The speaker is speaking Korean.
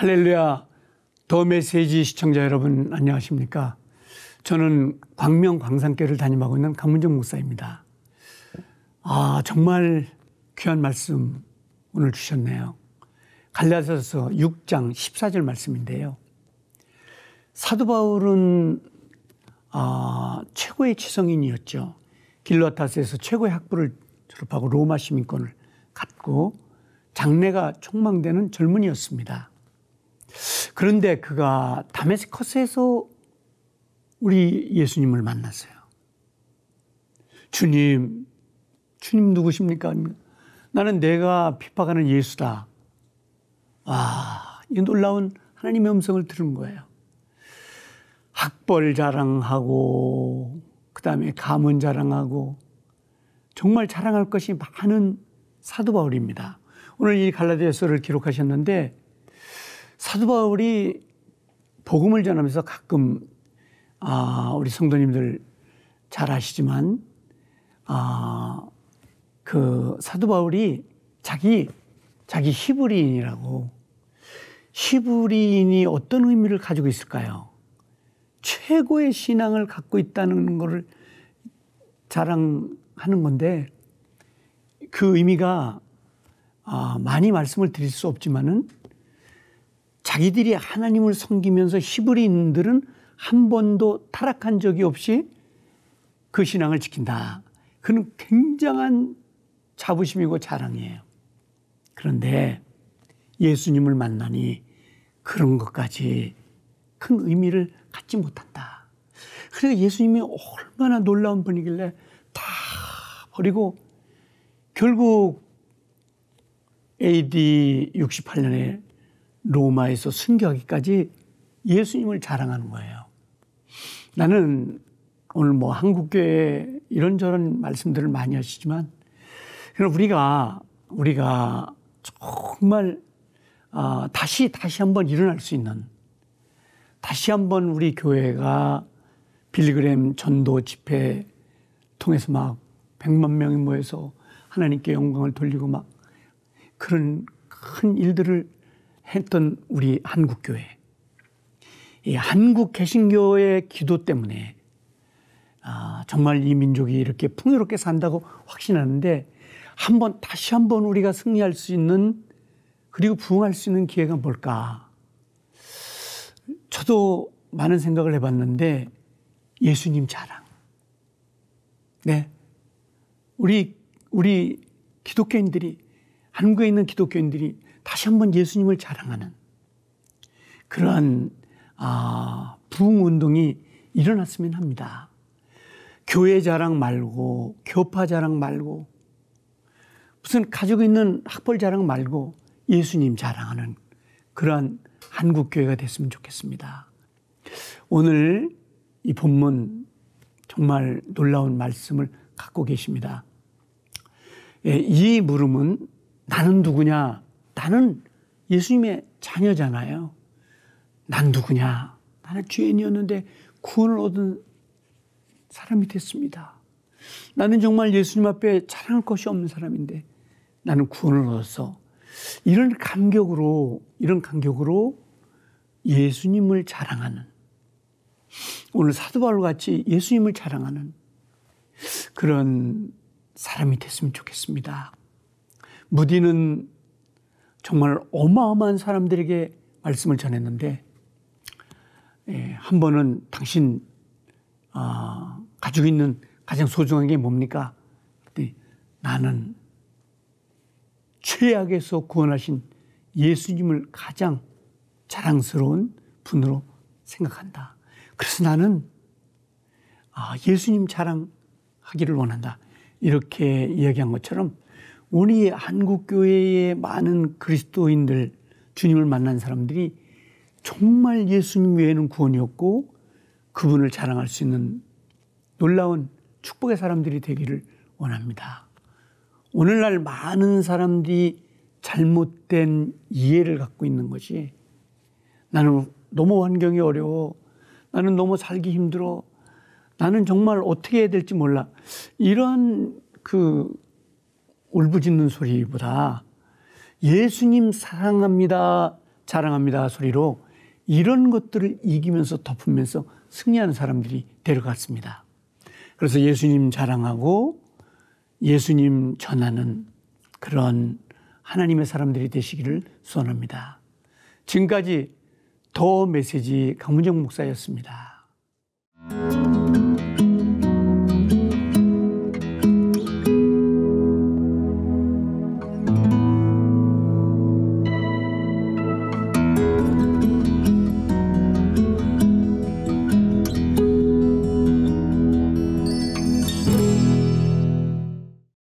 할렐루야 더 메시지 시청자 여러분 안녕하십니까? 저는 광명 광산교를 담임하고 있는 강문정 목사입니다. 아 정말 귀한 말씀 오늘 주셨네요. 갈라서서 6장 14절 말씀인데요. 사도 바울은 아, 최고의 지성인이었죠. 길라타스에서 최고의 학부를 졸업하고 로마 시민권을 갖고 장래가 촉망되는 젊은이였습니다. 그런데 그가 다메스커스에서 우리 예수님을 만났어요. 주님, 주님 누구십니까? 나는 내가 핍박하는 예수다. 아, 이 놀라운 하나님의 음성을 들은 거예요. 학벌 자랑하고, 그 다음에 가문 자랑하고, 정말 자랑할 것이 많은 사도 바울입니다. 오늘 이 갈라디아서를 기록하셨는데, 사도 바울이 복음을 전하면서 가끔 아, 우리 성도님들 잘 아시지만 아, 그 사도 바울이 자기 자기 히브리인이라고 히브리인이 어떤 의미를 가지고 있을까요? 최고의 신앙을 갖고 있다는 것을 자랑하는 건데 그 의미가 아, 많이 말씀을 드릴 수 없지만은 자기들이 하나님을 섬기면서 히브리인들은 한 번도 타락한 적이 없이 그 신앙을 지킨다. 그는 굉장한 자부심이고 자랑이에요. 그런데 예수님을 만나니 그런 것까지 큰 의미를 갖지 못한다. 그래서 예수님이 얼마나 놀라운 분이길래 다 버리고 결국 AD 68년에 로마에서 순교하기까지 예수님을 자랑하는 거예요. 나는 오늘 뭐 한국교회 이런저런 말씀들을 많이 하시지만 그럼 우리가 우리가 정말 어, 다시 다시 한번 일어날 수 있는 다시 한번 우리 교회가 빌리그램 전도 집회 통해서 막1만 명이 모여서 하나님께 영광을 돌리고 막 그런 큰 일들을 했던 우리 한국교회. 이 한국 개신교의 기도 때문에 아, 정말 이 민족이 이렇게 풍요롭게 산다고 확신하는데 한번 다시 한번 우리가 승리할 수 있는 그리고 부흥할 수 있는 기회가 뭘까? 저도 많은 생각을 해봤는데 예수님 자랑. 네. 우리, 우리 기독교인들이 한국에 있는 기독교인들이 다시 한번 예수님을 자랑하는 그러한 아, 부흥 운동이 일어났으면 합니다. 교회 자랑 말고 교파 자랑 말고 무슨 가지고 있는 학벌 자랑 말고 예수님 자랑하는 그러한 한국 교회가 됐으면 좋겠습니다. 오늘 이 본문 정말 놀라운 말씀을 갖고 계십니다. 예, 이 물음은 나는 누구냐? 나는 예수님의 자녀잖아요. 난 누구냐? 나는 죄인이었는데 구원을 얻은 사람이 됐습니다. 나는 정말 예수님 앞에 자랑할 것이 없는 사람인데 나는 구원을 얻었어. 이런 감격으로, 이런 감격으로 예수님을 자랑하는 오늘 사도바울 같이 예수님을 자랑하는 그런 사람이 됐으면 좋겠습니다. 무디는 정말 어마어마한 사람들에게 말씀을 전했는데 예, 한 번은 당신 아, 가지고 있는 가장 소중한 게 뭡니까? 나는 최악에서 구원하신 예수님을 가장 자랑스러운 분으로 생각한다. 그래서 나는 아, 예수님 자랑하기를 원한다. 이렇게 이야기한 것처럼 우리 한국 교회의 많은 그리스도인들 주님을 만난 사람들이 정말 예수님 외에는 구원이 없고 그분을 자랑할 수 있는 놀라운 축복의 사람들이 되기를 원합니다. 오늘날 많은 사람들이 잘못된 이해를 갖고 있는 거지. 나는 너무 환경이 어려워. 나는 너무 살기 힘들어. 나는 정말 어떻게 해야 될지 몰라. 이런 그 울부짖는 소리보다 예수님 사랑합니다, 자랑합니다 소리로 이런 것들을 이기면서 덮으면서 승리하는 사람들이 데려갔습니다. 그래서 예수님 자랑하고 예수님 전하는 그런 하나님의 사람들이 되시기를 소원합니다. 지금까지 더 메시지 강문정 목사였습니다.